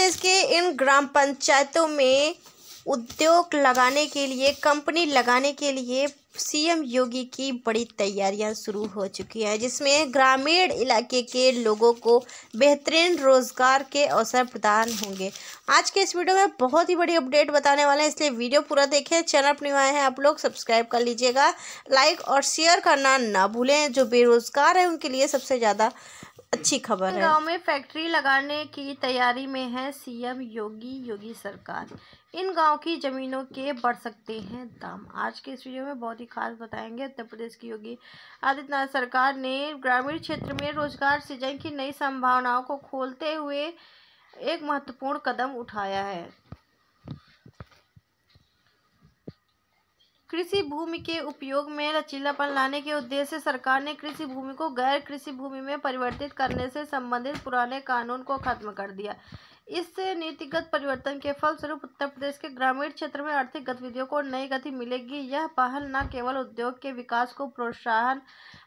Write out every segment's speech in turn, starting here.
प्रदेश के इन ग्राम पंचायतों में उद्योग लगाने के लिए कंपनी लगाने के लिए सीएम योगी की बड़ी तैयारियां शुरू हो चुकी हैं जिसमें ग्रामीण इलाके के लोगों को बेहतरीन रोज़गार के अवसर प्रदान होंगे आज के इस वीडियो में बहुत ही बड़ी अपडेट बताने वाले हैं इसलिए वीडियो पूरा देखें चैनल अपने आए हैं आप लोग सब्सक्राइब कर लीजिएगा लाइक और शेयर करना ना भूलें जो बेरोज़गार है उनके लिए सबसे ज़्यादा अच्छी खबर है गांव में फैक्ट्री लगाने की तैयारी में है सीएम योगी योगी सरकार इन गांव की ज़मीनों के बढ़ सकते हैं दाम आज के इस वीडियो में बहुत बहुत ही खास बताएंगे उत्तर प्रदेश की योगी आदित्यनाथ सरकार ने ग्रामीण क्षेत्र में रोजगार सृजन की नई संभावनाओं को खोलते हुए एक महत्वपूर्ण कदम उठाया है कृषि भूमि के उपयोग में लचीलापन लाने के उद्देश्य सरकार ने कृषि भूमि को गैर कृषि भूमि में परिवर्तित करने से संबंधित पुराने कानून को खत्म कर दिया इस नीतिगत परिवर्तन के फलस्वरूप उत्तर प्रदेश के ग्रामीण क्षेत्र में आर्थिक गतिविधियों को नई गति मिलेगी यह पहल न केवल उद्योग के विकास को प्रोत्साहन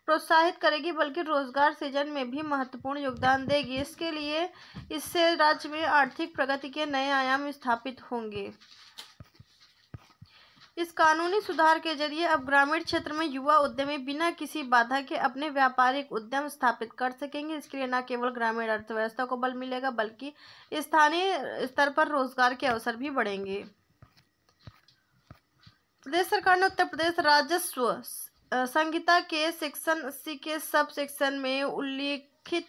प्रोत्साहित करेगी बल्कि रोजगार सृजन में भी महत्वपूर्ण योगदान देगी इसके लिए इससे राज्य में आर्थिक प्रगति के नए आयाम स्थापित होंगे इस कानूनी सुधार के जरिए अब ग्रामीण क्षेत्र में युवा उद्यमी बिना किसी बाधा के अपने व्यापारिक उद्यम स्थापित कर सकेंगे इसके लिए न केवल ग्रामीण अर्थव्यवस्था को बल मिलेगा बल्कि स्थानीय स्तर पर रोजगार के अवसर भी बढ़ेंगे प्रदेश सरकार ने उत्तर प्रदेश राजस्व संहिता के सेक्शन अस्सी के सब सेक्शन में उल्लेखित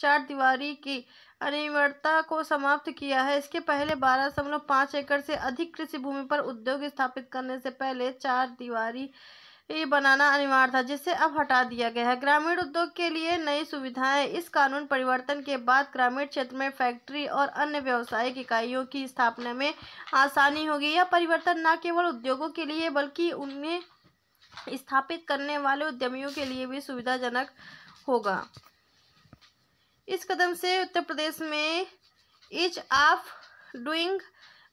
चार दीवारी की अनिवार्यता को समाप्त किया है इसके पहले बारह दशमलव पाँच एकड़ से अधिक कृषि भूमि पर उद्योग स्थापित करने से पहले चार दीवारी ये बनाना अनिवार्य था जिसे अब हटा दिया गया है ग्रामीण उद्योग के लिए नई सुविधाएं इस कानून परिवर्तन के बाद ग्रामीण क्षेत्र में फैक्ट्री और अन्य व्यावसायिक इकाइयों की स्थापना में आसानी होगी यह परिवर्तन न केवल उद्योगों के लिए बल्कि उन्हें स्थापित करने वाले उद्यमियों के लिए भी सुविधाजनक होगा इस कदम से उत्तर प्रदेश में इच ऑफ डूइंग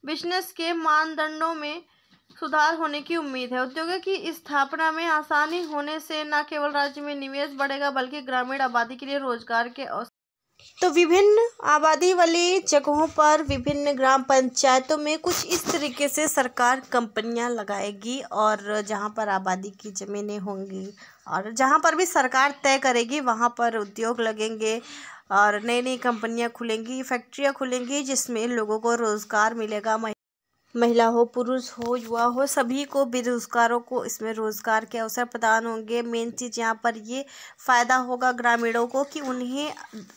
बिजनेस के मानदंडों में सुधार होने की उम्मीद है उद्योगों की स्थापना में आसानी होने से न केवल राज्य में निवेश बढ़ेगा बल्कि ग्रामीण आबादी के लिए रोजगार के तो विभिन्न आबादी वाली जगहों पर विभिन्न ग्राम पंचायतों में कुछ इस तरीके से सरकार कंपनियां लगाएगी और जहां पर आबादी की ज़मीनें होंगी और जहां पर भी सरकार तय करेगी वहां पर उद्योग लगेंगे और नई नई कंपनियां खुलेंगी फैक्ट्रियां खुलेंगी जिसमें लोगों को रोज़गार मिलेगा महिला हो पुरुष हो युवा हो सभी को बेरोजगारों को इसमें रोज़गार के अवसर प्रदान होंगे मेन चीज़ यहाँ पर ये फ़ायदा होगा ग्रामीणों को कि उन्हें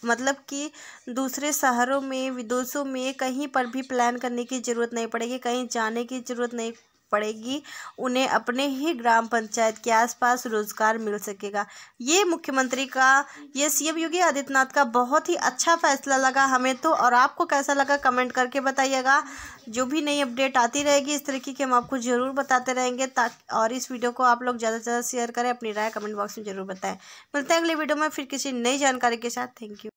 मतलब कि दूसरे शहरों में विदेशों में कहीं पर भी प्लान करने की ज़रूरत नहीं पड़ेगी कहीं जाने की ज़रूरत नहीं पड़ेगी उन्हें अपने ही ग्राम पंचायत के आसपास रोजगार मिल सकेगा ये मुख्यमंत्री का ये सीएम योगी आदित्यनाथ का बहुत ही अच्छा फैसला लगा हमें तो और आपको कैसा लगा कमेंट करके बताइएगा जो भी नई अपडेट आती रहेगी इस तरीके की हम आपको ज़रूर बताते रहेंगे ताकि और इस वीडियो को आप लोग ज़्यादा से ज़्यादा शेयर करें अपनी राय कमेंट बॉक्स में ज़रूर बताएं मिलते हैं अगले वीडियो में फिर किसी नई जानकारी के साथ थैंक यू